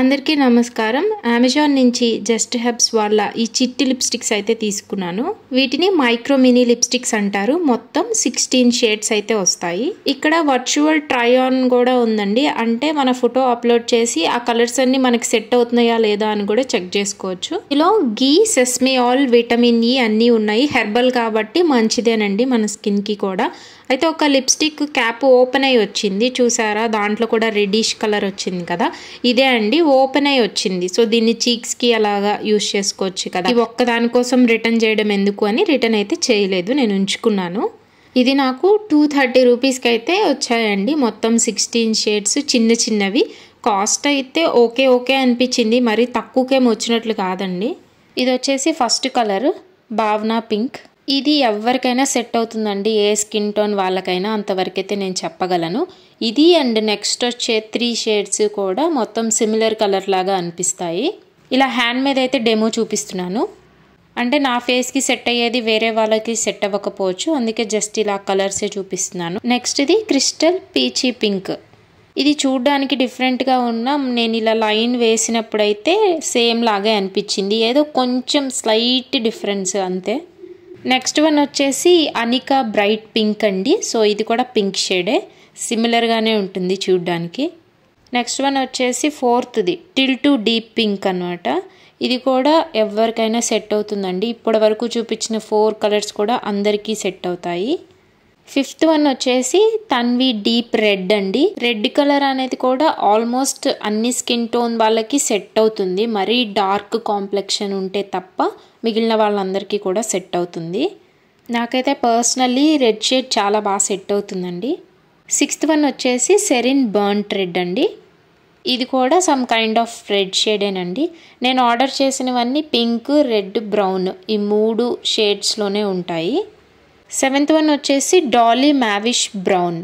అందరికీ నమస్కారం అమెజాన్ నుంచి జస్ట్ హెబ్స్ వాళ్ళ ఈ చిట్టి లిప్స్టిక్స్ అయితే తీసుకున్నాను వీటిని మైక్రో మినీ లిప్స్టిక్స్ అంటారు మొత్తం సిక్స్టీన్ షేడ్స్ అయితే వస్తాయి ఇక్కడ వర్చువల్ ట్రై ఆన్ కూడా ఉందండి అంటే మన ఫోటో అప్లోడ్ చేసి ఆ కలర్స్ అన్ని మనకి సెట్ అవుతున్నాయా లేదా అని కూడా చెక్ చేసుకోవచ్చు ఇలా గీ సెస్మి ఆల్ విటమిన్ ఈ e అన్నీ ఉన్నాయి హెర్బల్ కాబట్టి మంచిదేనండి మన స్కిన్కి కూడా అయితే ఒక లిప్స్టిక్ క్యాప్ ఓపెన్ అయి వచ్చింది చూసారా దాంట్లో కూడా రెడ్డిష్ కలర్ వచ్చింది కదా ఇదే అండి ఓపెన్ అయి వచ్చింది సో దీన్ని చీక్స్కి అలాగా యూజ్ చేసుకోవచ్చు కదా ఇది ఒక్క దానికోసం రిటర్న్ చేయడం ఎందుకు అని రిటర్న్ అయితే చేయలేదు నేను ఉంచుకున్నాను ఇది నాకు టూ థర్టీ రూపీస్కి అయితే వచ్చాయండి మొత్తం సిక్స్టీన్ షేడ్స్ చిన్న చిన్నవి కాస్ట్ అయితే ఓకే ఓకే అనిపించింది మరి తక్కువకేమి వచ్చినట్లు కాదండి ఇది వచ్చేసి ఫస్ట్ కలర్ భావనా పింక్ ఇది ఎవరికైనా సెట్ అవుతుందండి ఏ స్కిన్ టోన్ వాళ్ళకైనా అంతవరకైతే నేను చెప్పగలను ఇది అండ్ నెక్స్ట్ వచ్చే త్రీ షేడ్స్ కూడా మొత్తం సిమిలర్ కలర్ లాగా అనిపిస్తాయి ఇలా హ్యాండ్ మీద అయితే డెమో చూపిస్తున్నాను అంటే నా ఫేస్కి సెట్ అయ్యేది వేరే వాళ్ళకి సెట్ అవ్వకపోవచ్చు అందుకే జస్ట్ ఇలా కలర్సే చూపిస్తున్నాను నెక్స్ట్ ఇది క్రిస్టల్ పీచీ పింక్ ఇది చూడ్డానికి డిఫరెంట్గా ఉన్న నేను ఇలా లైన్ వేసినప్పుడైతే సేమ్ లాగే అనిపించింది ఏదో కొంచెం స్లైట్ డిఫరెన్స్ అంతే నెక్స్ట్ వన్ వచ్చేసి అనిక బ్రైట్ పింక్ అండి సో ఇది కూడా పింక్ షేడే సిమిలర్గానే ఉంటుంది చూడ్డానికి నెక్స్ట్ వన్ వచ్చేసి ఫోర్త్ది టిల్ టు డీప్ పింక్ అనమాట ఇది కూడా ఎవరికైనా సెట్ అవుతుందండి ఇప్పటి వరకు చూపించిన ఫోర్ కలర్స్ కూడా అందరికీ సెట్ అవుతాయి ఫిఫ్త్ వన్ వచ్చేసి తన్వి డీప్ రెడ్ అండి రెడ్ కలర్ అనేది కూడా ఆల్మోస్ట్ అన్ని స్కిన్ టోన్ వాళ్ళకి సెట్ అవుతుంది మరీ డార్క్ కాంప్లెక్షన్ ఉంటే తప్ప మిగిలిన వాళ్ళందరికీ కూడా సెట్ అవుతుంది నాకైతే పర్సనల్లీ రెడ్ షేడ్ చాలా బాగా సెట్ అవుతుందండి సిక్స్త్ వన్ వచ్చేసి సెరిన్ బర్న్ట్ రెడ్ అండి ఇది కూడా సమ్ కైండ్ ఆఫ్ రెడ్ షేడేనండి నేను ఆర్డర్ చేసినవన్నీ పింక్ రెడ్ బ్రౌన్ ఈ మూడు షేడ్స్లోనే ఉంటాయి సెవెంత్ వన్ వచ్చేసి డాలీ మ్యావిష్ బ్రౌన్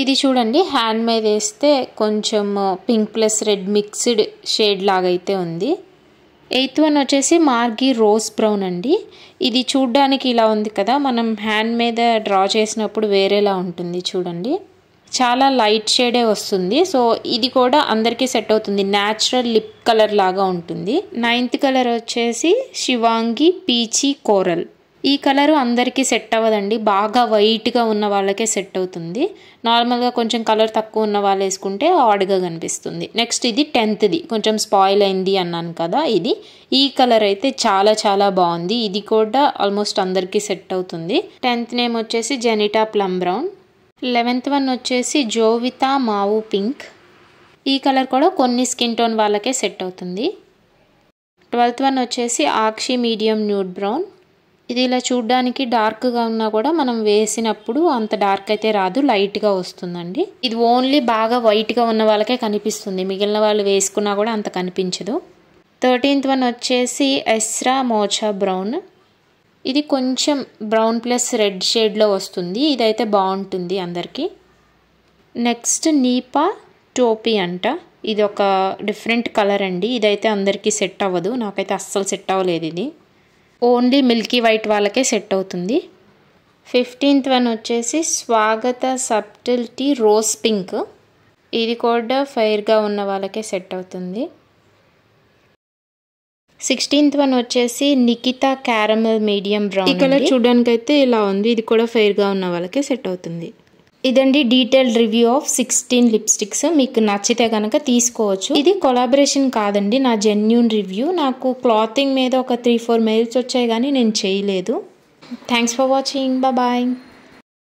ఇది చూడండి హ్యాండ్ మీద వేస్తే కొంచెం pink plus red mixed shade లాగైతే ఉంది ఎయిత్ వన్ వచ్చేసి మార్గి రోజ్ బ్రౌన్ అండి ఇది చూడ్డానికి ఇలా ఉంది కదా మనం హ్యాండ్ మీద డ్రా చేసినప్పుడు వేరేలా ఉంటుంది చూడండి చాలా లైట్ షేడే వస్తుంది సో ఇది కూడా అందరికీ సెట్ అవుతుంది న్యాచురల్ లిప్ కలర్ లాగా ఉంటుంది నైన్త్ కలర్ వచ్చేసి శివాంగి పీచీ కోరల్ ఈ కలరు అందరికీ సెట్ అవ్వదండి బాగా వైట్గా ఉన్న వాళ్ళకే సెట్ అవుతుంది నార్మల్గా కొంచెం కలర్ తక్కువ ఉన్న వాళ్ళు వేసుకుంటే ఆడ్గా కనిపిస్తుంది నెక్స్ట్ ఇది టెన్త్ది కొంచెం స్పాయిల్ అయింది అన్నాను కదా ఇది ఈ కలర్ అయితే చాలా చాలా బాగుంది ఇది కూడా ఆల్మోస్ట్ అందరికీ సెట్ అవుతుంది టెన్త్ నేమ్ వచ్చేసి జెనిటా ప్లమ్ బ్రౌన్ లెవెన్త్ వన్ వచ్చేసి జోవితా మావు పింక్ ఈ కలర్ కూడా కొన్ని స్కిన్ టోన్ వాళ్ళకే సెట్ అవుతుంది ట్వెల్త్ వన్ వచ్చేసి ఆక్షి మీడియం న్యూడ్ బ్రౌన్ ఇది ఇలా చూడ్డానికి డార్క్గా ఉన్నా కూడా మనం వేసినప్పుడు అంత డార్క్ అయితే రాదు లైట్గా వస్తుందండి ఇది ఓన్లీ బాగా వైట్గా ఉన్న వాళ్ళకే కనిపిస్తుంది మిగిలిన వాళ్ళు వేసుకున్నా కూడా అంత కనిపించదు థర్టీన్త్ వన్ వచ్చేసి ఎస్రా మోచా బ్రౌన్ ఇది కొంచెం బ్రౌన్ ప్లస్ రెడ్ షేడ్లో వస్తుంది ఇదైతే బాగుంటుంది అందరికీ నెక్స్ట్ నీపా టోపీ అంట ఇది ఒక డిఫరెంట్ కలర్ అండి ఇదైతే అందరికీ సెట్ అవ్వదు నాకైతే అస్సలు సెట్ అవ్వలేదు ఇది ఓన్లీ మిల్కీ వైట్ వాళ్ళకే సెట్ అవుతుంది ఫిఫ్టీన్త్ వన్ వచ్చేసి స్వాగత సబ్టిల్టీ రోజ్ పింక్ ఇది కూడా ఫైర్గా ఉన్న వాళ్ళకే సెట్ అవుతుంది సిక్స్టీన్త్ వన్ వచ్చేసి నికితా క్యారమల్ మీడియం బ్రౌన్ ఈ కలర్ చూడడానికి అయితే ఇలా ఉంది ఇది కూడా ఫెయిర్గా ఉన్న వాళ్ళకే సెట్ అవుతుంది ఇదండి detailed review of sixteen lipsticks మీకు నచ్చితే కనుక తీసుకోవచ్చు ఇది కొలాబరేషన్ కాదండి నా జెన్యున్ రివ్యూ నాకు క్లాతింగ్ మీద ఒక త్రీ ఫోర్ మెయిల్స్ వచ్చాయి కానీ నేను చేయలేదు థ్యాంక్స్ ఫర్ వాచింగ్ బాయ్